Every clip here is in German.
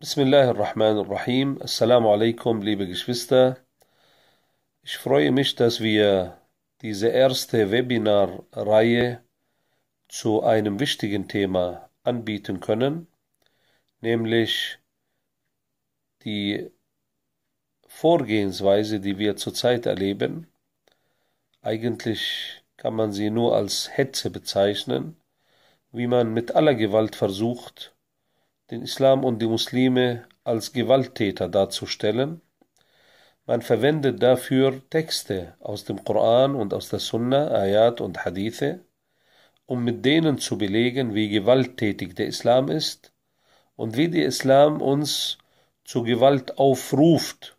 Bismillahirrahmanirrahim. Assalamu alaikum, liebe Geschwister. Ich freue mich, dass wir diese erste Webinarreihe zu einem wichtigen Thema anbieten können, nämlich die Vorgehensweise, die wir zurzeit erleben. Eigentlich kann man sie nur als Hetze bezeichnen, wie man mit aller Gewalt versucht, den Islam und die Muslime als Gewalttäter darzustellen. Man verwendet dafür Texte aus dem Koran und aus der Sunna, Ayat und Hadithe, um mit denen zu belegen, wie gewalttätig der Islam ist und wie der Islam uns zu Gewalt aufruft.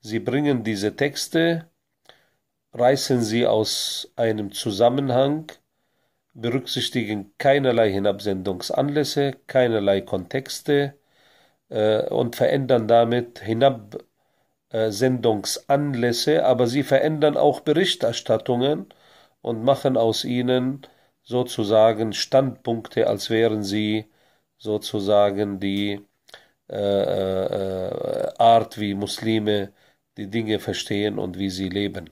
Sie bringen diese Texte, reißen sie aus einem Zusammenhang berücksichtigen keinerlei Hinabsendungsanlässe, keinerlei Kontexte äh, und verändern damit Hinabsendungsanlässe, äh, aber sie verändern auch Berichterstattungen und machen aus ihnen sozusagen Standpunkte, als wären sie sozusagen die äh, äh, äh, Art, wie Muslime die Dinge verstehen und wie sie leben.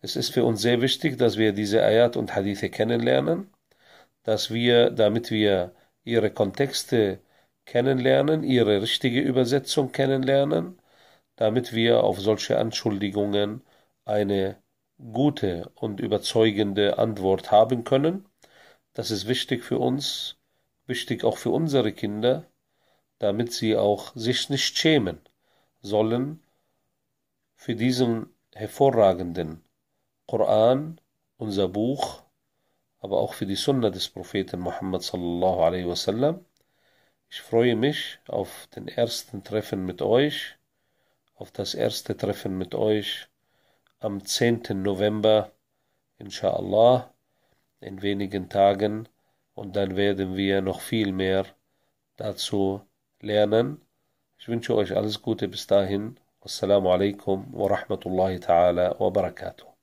Es ist für uns sehr wichtig, dass wir diese Ayat und Hadithe kennenlernen dass wir, damit wir ihre Kontexte kennenlernen, ihre richtige Übersetzung kennenlernen, damit wir auf solche Anschuldigungen eine gute und überzeugende Antwort haben können. Das ist wichtig für uns, wichtig auch für unsere Kinder, damit sie auch sich nicht schämen sollen für diesen hervorragenden Koran, unser Buch, aber auch für die Sunna des Propheten Muhammad sallallahu alaihi wasallam. Ich freue mich auf den ersten Treffen mit euch, auf das erste Treffen mit euch am 10. November, inshallah, in wenigen Tagen, und dann werden wir noch viel mehr dazu lernen. Ich wünsche euch alles Gute bis dahin. Wassalamu alaikum wa rahmatullahi ta'ala wa barakatuh.